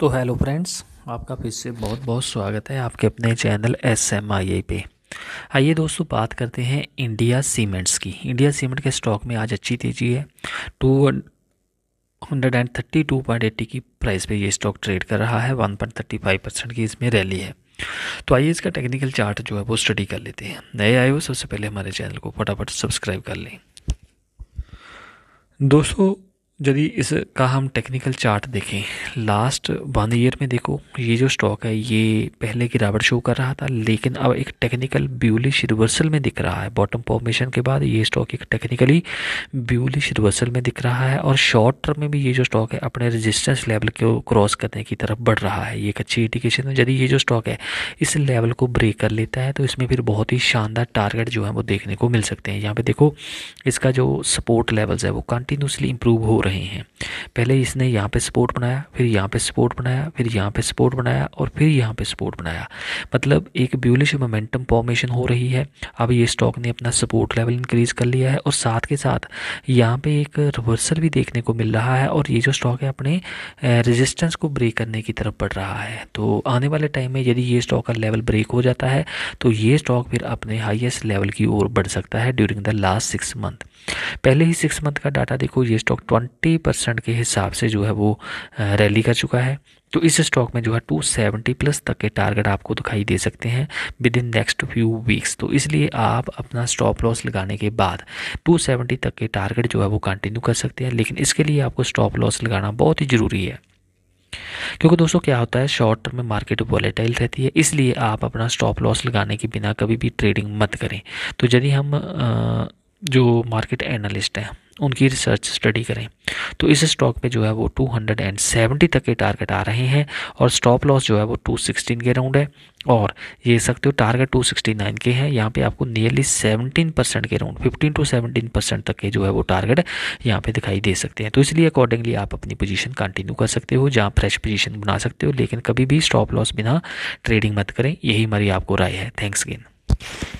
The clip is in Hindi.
तो हेलो फ्रेंड्स आपका फिर से बहुत बहुत स्वागत है आपके अपने channel S M I I पे आइए दोस्तों बात करते हैं इंडिया सीमेंट्स की इंडिया सीमेंट के स्टॉक में आज अच्छी तेज़ी है two hundred and thirty two point eighty की प्राइस पे ये स्टॉक ट्रेड कर रहा है one point thirty five percent की इसमें रैली है तो आइए इसका टेक्निकल चार्ट जो है वो स्टडी कर लेते हैं नए आए हो सबसे पहले हमारे चैनल को फटाफट सब्सक्राइब कर लें दोस्तों यदि इसका हम टेक्निकल चार्ट देखें लास्ट वन ईयर में देखो ये जो स्टॉक है ये पहले गिरावट शो कर रहा था लेकिन अब एक टेक्निकल ब्यूलिश रिवर्सल में दिख रहा है बॉटम फॉर्मेशन के बाद ये स्टॉक एक टेक्निकली ब्यूलिश रिवर्सल में दिख रहा है और शॉर्ट टर्म में भी ये जो स्टॉक है अपने रजिस्टेंस लेवल को क्रॉस करने की तरफ बढ़ रहा है ये एक अच्छी इंडिकेशन है यदि ये जो स्टॉक है इस लेवल को ब्रेक कर लेता है तो इसमें फिर बहुत ही शानदार टारगेट जो है वो देखने को मिल सकते हैं यहाँ पर देखो इसका जो सपोर्ट लेवल्स है वो कंटिन्यूसली इंप्रूव हो रहे हैं पहले इसने यहाँ पे सपोर्ट बनाया फिर यहाँ पे सपोर्ट बनाया फिर यहाँ पे सपोर्ट बनाया और फिर यहाँ पे सपोर्ट बनाया मतलब एक ब्यूलिश मोमेंटम फॉर्मेशन हो रही है अब ये स्टॉक ने अपना सपोर्ट लेवल इंक्रीज़ कर लिया है और साथ के साथ यहाँ पे एक रिवर्सल भी देखने को मिल रहा है और ये जो स्टॉक है अपने रजिस्टेंस को ब्रेक करने की तरफ बढ़ रहा है तो आने वाले टाइम में यदि ये स्टॉक का लेवल ब्रेक हो जाता है तो ये स्टॉक फिर अपने हाइएस्ट लेवल की ओर बढ़ सकता है during the last six month पहले ही सिक्स मंथ का डाटा देखो ये स्टॉक ट्वेंटी परसेंट के हिसाब से जो है वो रैली कर चुका है तो इस स्टॉक में जो है टू सेवेंटी प्लस तक के टारगेट आपको दिखाई दे सकते हैं within next few weeks तो इसलिए आप अपना स्टॉप लॉस लगाने के बाद टू सेवेंटी तक के टारगेट जो है वो कंटिन्यू कर सकते हैं लेकिन इसके लिए आपको स्टॉप लॉस लगाना बहुत ही ज़रूरी है क्योंकि दोस्तों क्या होता है शॉर्ट टर्म में मार्केट वॉलेटाइल रहती है इसलिए आप अपना स्टॉप लॉस लगाने के बिना कभी भी ट्रेडिंग मत करें तो यदि हम जो मार्केट एनालिस्ट हैं उनकी रिसर्च स्टडी करें तो इस स्टॉक पे जो है वो 270 तक के टारगेट आ रहे हैं और स्टॉप लॉस जो है वो 216 के राउंड है और ये सकते हो टारगेट 269 के हैं यहाँ पे आपको नियरली 17 परसेंट के राउंड 15 टू 17 परसेंट तक के जो है वो टारगेट यहाँ पे दिखाई दे सकते हैं तो इसलिए अकॉर्डिंगली आप अपनी पोजीशन कंटिन्यू कर सकते हो जहाँ फ्रेश पोजीशन बना सकते हो लेकिन कभी भी स्टॉप लॉस बिना ट्रेडिंग मत करें यही हमारी आपको राय है थैंक्स अगेन